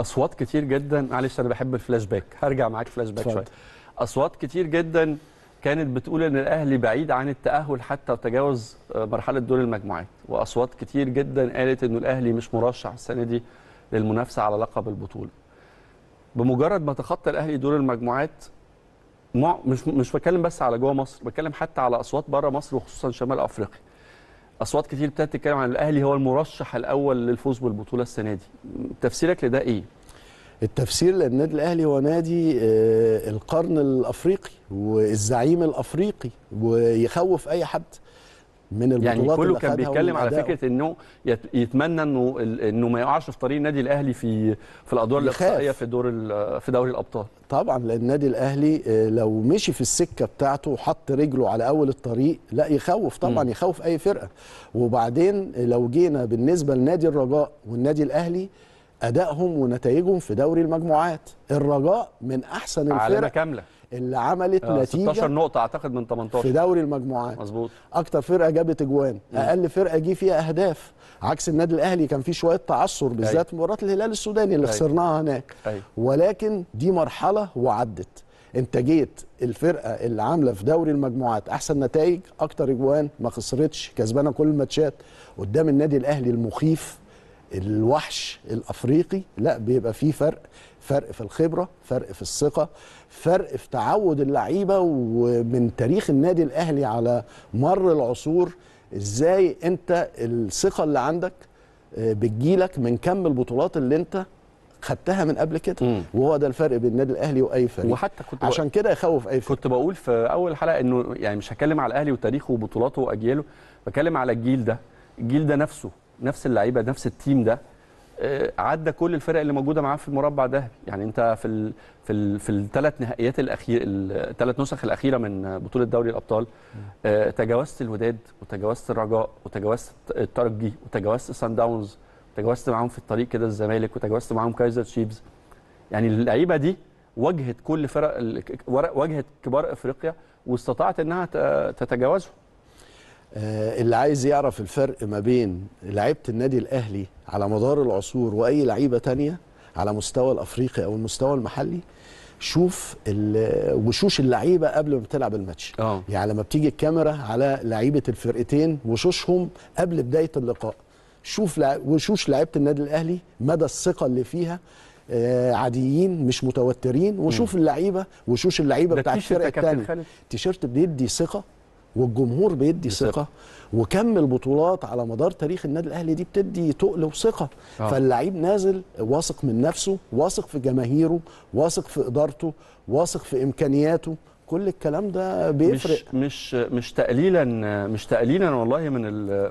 اصوات كتير جدا معلش انا بحب الفلاش باك هرجع معاك فلاش باك شويه اصوات كتير جدا كانت بتقول ان الاهلي بعيد عن التاهل حتى وتجاوز آه، مرحله دور المجموعات واصوات كتير جدا قالت انه الاهلي مش مرشح السنه دي للمنافسه على لقب البطوله بمجرد ما تخطى الاهلي دور المجموعات مش مش بتكلم بس على جوه مصر بتكلم حتى على اصوات بره مصر وخصوصا شمال افريقيا اصوات كتير ابتدت تتكلم عن الاهلي هو المرشح الاول للفوز بالبطوله السنه دي تفسيرك لده ايه التفسير للنادي الاهلي هو نادي آه، القرن الافريقي والزعيم الافريقي ويخوف اي حد من يعني البطولات يعني كله كان بيتكلم على فكره انه يتمنى انه انه ما يقعش في طريق النادي الاهلي في في الادوار الاقصائيه في دور في دوري الابطال طبعا لان النادي الاهلي آه، لو مشي في السكه بتاعته وحط رجله على اول الطريق لا يخوف طبعا م. يخوف اي فرقه وبعدين لو جينا بالنسبه لنادي الرجاء والنادي الاهلي ادائهم ونتائجهم في دوري المجموعات الرجاء من احسن الفرق كامله اللي عملت آه نتيجه 16 نقطه اعتقد من 18 في دوري المجموعات مظبوط اكتر فرقه جابت اجوان اقل فرقه جه فيها اهداف عكس النادي الاهلي كان فيه شويه تعثر بالذات أيوه. مباراه الهلال السوداني اللي أي. أيوه. خسرناها هناك أي. أيوه. ولكن دي مرحله وعدت انت جيت الفرقه اللي عامله في دوري المجموعات احسن نتائج اكتر اجوان ما خسرتش كسبانه كل الماتشات قدام النادي الاهلي المخيف الوحش الافريقي لا بيبقى فيه فرق فرق في الخبره فرق في الثقه فرق في تعود اللعيبه ومن تاريخ النادي الاهلي على مر العصور ازاي انت الثقه اللي عندك آه، بتجيلك من كم البطولات اللي انت خدتها من قبل كده مم. وهو ده الفرق بين النادي الاهلي واي فريق وحتى كنت عشان بق... كده يخوف اي فريق كنت بقول في اول حلقه انه يعني مش هتكلم على الاهلي وتاريخه وبطولاته واجياله بتكلم على الجيل ده الجيل ده نفسه نفس اللعيبه نفس التيم ده آه، عدى كل الفرق اللي موجوده معاه في المربع ده يعني انت في الـ في الـ في الثلاث نهائيات الاخير الثلاث نسخ الاخيره من بطوله دوري الابطال آه، تجاوزت الوداد وتجاوزت الرجاء وتجاوزت الترجي وتجاوزت سان داونز وتجاوزت معاهم في الطريق كده الزمالك وتجاوزت معاهم كايزر تشيبز يعني اللعيبه دي واجهت كل فرق واجهت كبار افريقيا واستطاعت انها تتجاوزهم آه، اللي عايز يعرف الفرق ما بين لعيبه النادي الاهلي على مدار العصور واي لعيبه تانية على مستوى الافريقي او المستوى المحلي شوف وشوش اللعيبه قبل ما بتلعب الماتش أوه. يعني لما بتيجي الكاميرا على لعيبه الفرقتين وشوشهم قبل بدايه اللقاء شوف وشوش لعيبه النادي الاهلي مدى الثقه اللي فيها آه، عاديين مش متوترين وشوف اللعيبه وشوش اللعيبه بتاعت الفرقه الثانيه التيشيرت بيدي ثقه والجمهور بيدي ثقه وكم البطولات على مدار تاريخ النادي الاهلي دي بتدي تقل وثقه آه. فاللعيب نازل واثق من نفسه واثق في جماهيره واثق في ادارته واثق في امكانياته كل الكلام ده بيفرق مش مش مش تقليلا مش تقليلا والله من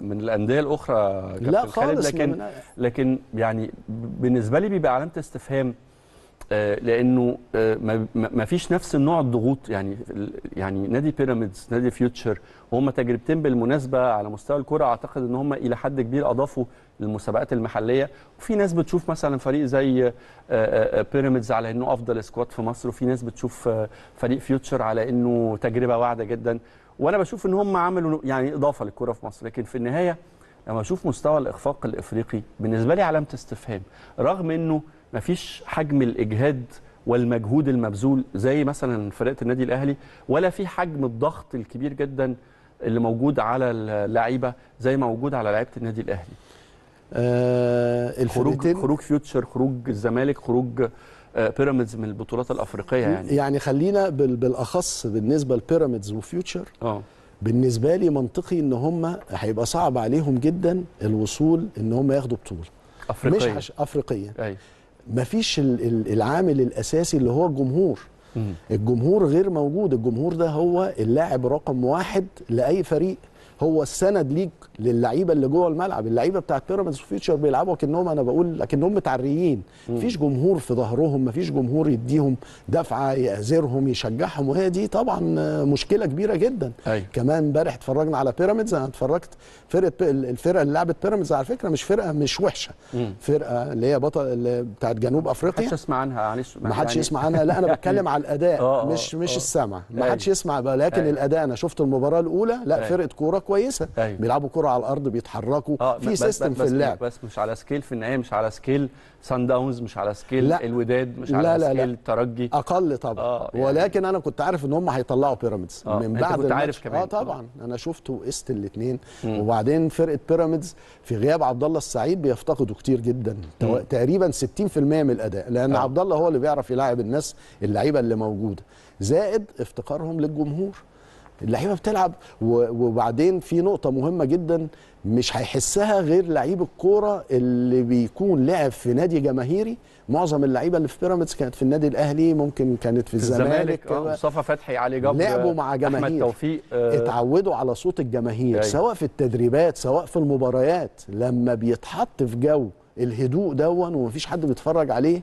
من الانديه الاخرى لا خالد خالص لكن لكن يعني بالنسبه لي بيبقى علامه استفهام آه، لانه آه، ما فيش نفس النوع الضغوط يعني يعني نادي بيراميدز نادي فيوتشر وهم تجربتين بالمناسبه على مستوى الكره اعتقد ان هم الى حد كبير اضافوا للمسابقات المحليه وفي ناس بتشوف مثلا فريق زي آه، بيراميدز على انه افضل سكواد في مصر وفي ناس بتشوف فريق فيوتشر على انه تجربه واعده جدا وانا بشوف ان هم عملوا يعني اضافه للكره في مصر لكن في النهايه لما اشوف مستوى الاخفاق الافريقي بالنسبه لي علامه استفهام رغم انه ما فيش حجم الاجهاد والمجهود المبذول زي مثلا فرقه النادي الاهلي ولا في حجم الضغط الكبير جدا اللي موجود على اللعيبه زي ما موجود على لعيبه النادي الاهلي آه خروج خروج فيوتشر خروج الزمالك خروج آه بيراميدز من البطولات الافريقيه يعني يعني خلينا بالاخص بالنسبه لبيراميدز وفيوتشر اه بالنسبه لي منطقي ان هم هيبقى صعب عليهم جدا الوصول ان هم ياخدوا بطوله افريقيه مش حش... افريقيه ما مفيش العامل الاساسي اللي هو الجمهور مم. الجمهور غير موجود الجمهور ده هو اللاعب رقم واحد لاي فريق هو السند ليك للعيبه اللي جوه الملعب اللعيبه بتاعت بيراميدز فيوتشر بيلعبوا كانهم انا بقول لكنهم متعريين مفيش جمهور في ظهرهم مفيش جمهور يديهم دفعه يعذرهم يشجعهم وهي دي طبعا مشكله كبيره جدا أي. أيوة. كمان امبارح اتفرجنا على بيراميدز انا اتفرجت فرقه الفرقه اللي لعبت بيراميدز على فكره مش فرقه مش وحشه مم. فرقه اللي هي بطل اللي بتاعت جنوب افريقيا محدش يسمع عنها يعني معلش محدش يعني. يسمع عنها لا انا بتكلم على الاداء أوه آه، مش مش أوه. السمع محدش أيوة. يسمع لكن أي. أيوة. الاداء انا شفت المباراه الاولى لا أي. فرقه كوره كويسه أيوة. بيلعبوا كره على الارض بيتحركوا آه في سيستم في اللعب بس مش على سكيل في النهايه مش على سكيل سان داونز مش على سكيل لا. الوداد مش لا على لا سكيل الترجي اقل طبعا آه يعني. ولكن انا كنت عارف ان هم هيطلعوا بيراميدز آه. من بعد كنت عارف كمان. اه طبعا آه. انا شفت وقست الاثنين وبعدين فرقه بيراميدز في غياب عبد الله السعيد بيفتقدوا كتير جدا تقريبا 60% من الاداء لان آه. عبد الله هو اللي بيعرف يلاعب الناس اللعيبه اللي موجوده زائد افتقارهم للجمهور اللعيبه بتلعب وبعدين في نقطه مهمه جدا مش هيحسها غير لعيب الكوره اللي بيكون لعب في نادي جماهيري معظم اللعيبه اللي في بيراميدز كانت في النادي الاهلي ممكن كانت في الزمالك آه، مصطفى فتحي علي جبر لعبوا مع جماهير احمد توفيق آه اتعودوا على صوت الجماهير سواء في التدريبات سواء في المباريات لما بيتحط في جو الهدوء دون ومفيش حد بيتفرج عليه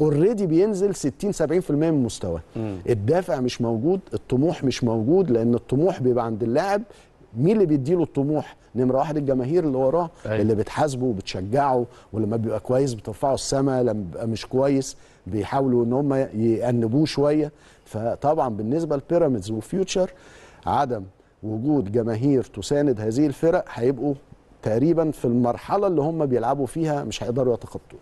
اوريدي آه. بينزل 60 70% من مستواه الدافع مش موجود الطموح مش موجود لان الطموح بيبقى عند اللاعب مين اللي بيديله الطموح نمره واحد الجماهير اللي وراه أي. أيوه. اللي بتحاسبه وبتشجعه ولما بيبقى كويس بترفعه السما لما بيبقى مش كويس بيحاولوا ان هم يأنبوه شويه فطبعا بالنسبه لبيراميدز وفيوتشر عدم وجود جماهير تساند هذه الفرق هيبقوا تقريبا في المرحله اللي هم بيلعبوا فيها مش هيقدروا يتخطوها